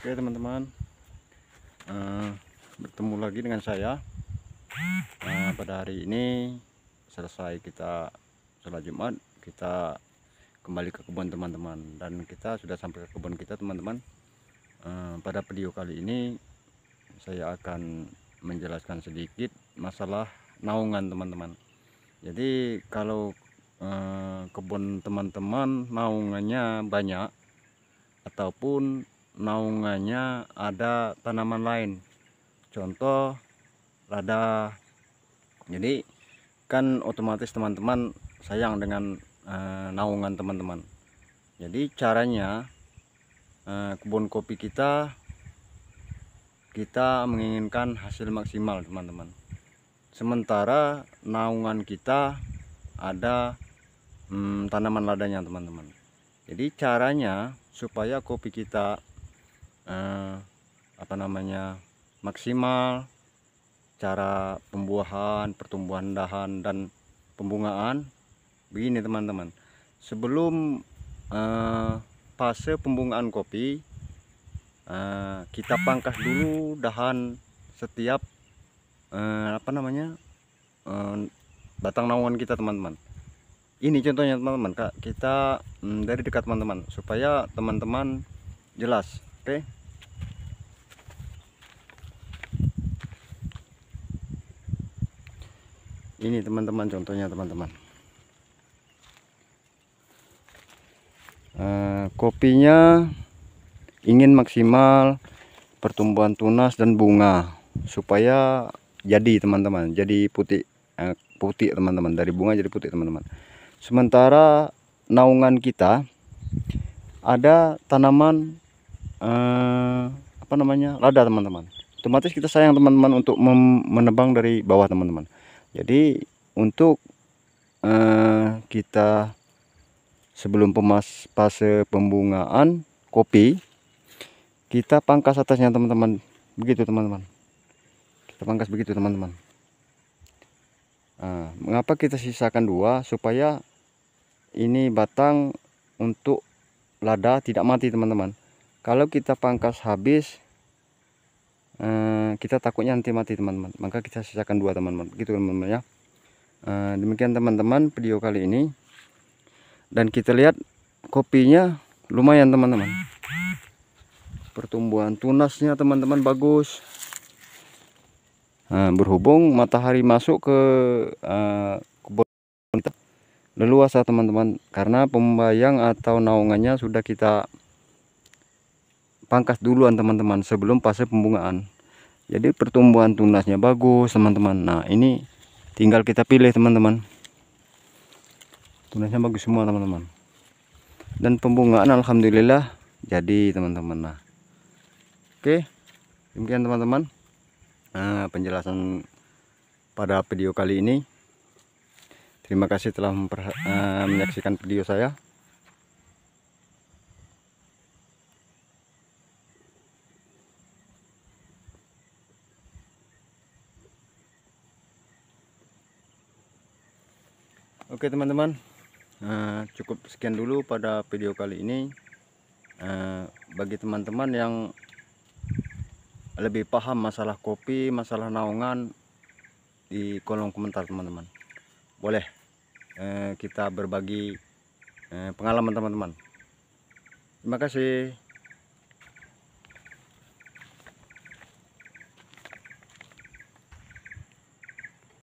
Oke teman-teman uh, Bertemu lagi dengan saya uh, Pada hari ini Selesai kita Sholat Jumat Kita kembali ke kebun teman-teman Dan kita sudah sampai ke kebun kita teman-teman uh, Pada video kali ini Saya akan menjelaskan sedikit Masalah naungan teman-teman Jadi kalau uh, Kebun teman-teman Naungannya banyak Ataupun naungannya ada tanaman lain contoh lada jadi kan otomatis teman-teman sayang dengan e, naungan teman-teman jadi caranya e, kebun kopi kita kita menginginkan hasil maksimal teman-teman sementara naungan kita ada hmm, tanaman ladanya teman-teman jadi caranya supaya kopi kita eh, apa namanya maksimal cara pembuahan pertumbuhan dahan dan pembungaan begini teman-teman sebelum eh, fase pembungaan kopi eh, kita pangkas dulu dahan setiap eh, apa namanya eh, batang naungan kita teman-teman ini contohnya teman-teman kak kita hmm, dari dekat teman-teman supaya teman-teman jelas oke okay? ini teman-teman contohnya teman-teman uh, kopinya ingin maksimal pertumbuhan tunas dan bunga supaya jadi teman-teman jadi putih eh, putih teman-teman dari bunga jadi putih teman-teman sementara naungan kita ada tanaman eh, apa namanya lada teman-teman otomatis kita sayang teman-teman untuk menebang dari bawah teman-teman jadi untuk eh, kita sebelum pemas fase pembungaan kopi kita pangkas atasnya teman-teman begitu teman-teman kita pangkas begitu teman-teman nah, mengapa kita sisakan dua supaya ini batang untuk lada tidak mati teman-teman kalau kita pangkas habis Eh, kita takutnya nanti mati teman-teman maka kita sisakan dua teman-teman gitu teman-teman ya uh, demikian teman-teman video kali ini dan kita lihat kopinya lumayan teman-teman pertumbuhan tunasnya teman-teman bagus uh, berhubung matahari masuk ke uh, leluasa teman-teman karena pembayang atau naungannya sudah kita pangkas duluan teman-teman sebelum fase pembungaan jadi pertumbuhan tunasnya bagus teman-teman nah ini tinggal kita pilih teman-teman tunasnya bagus semua teman-teman dan pembungaan Alhamdulillah jadi teman-teman nah oke demikian teman-teman nah penjelasan pada video kali ini terima kasih telah uh, menyaksikan video saya Oke teman-teman eh, cukup sekian dulu pada video kali ini eh, bagi teman-teman yang lebih paham masalah kopi masalah naungan di kolom komentar teman-teman boleh eh, kita berbagi pengalaman teman-teman terima kasih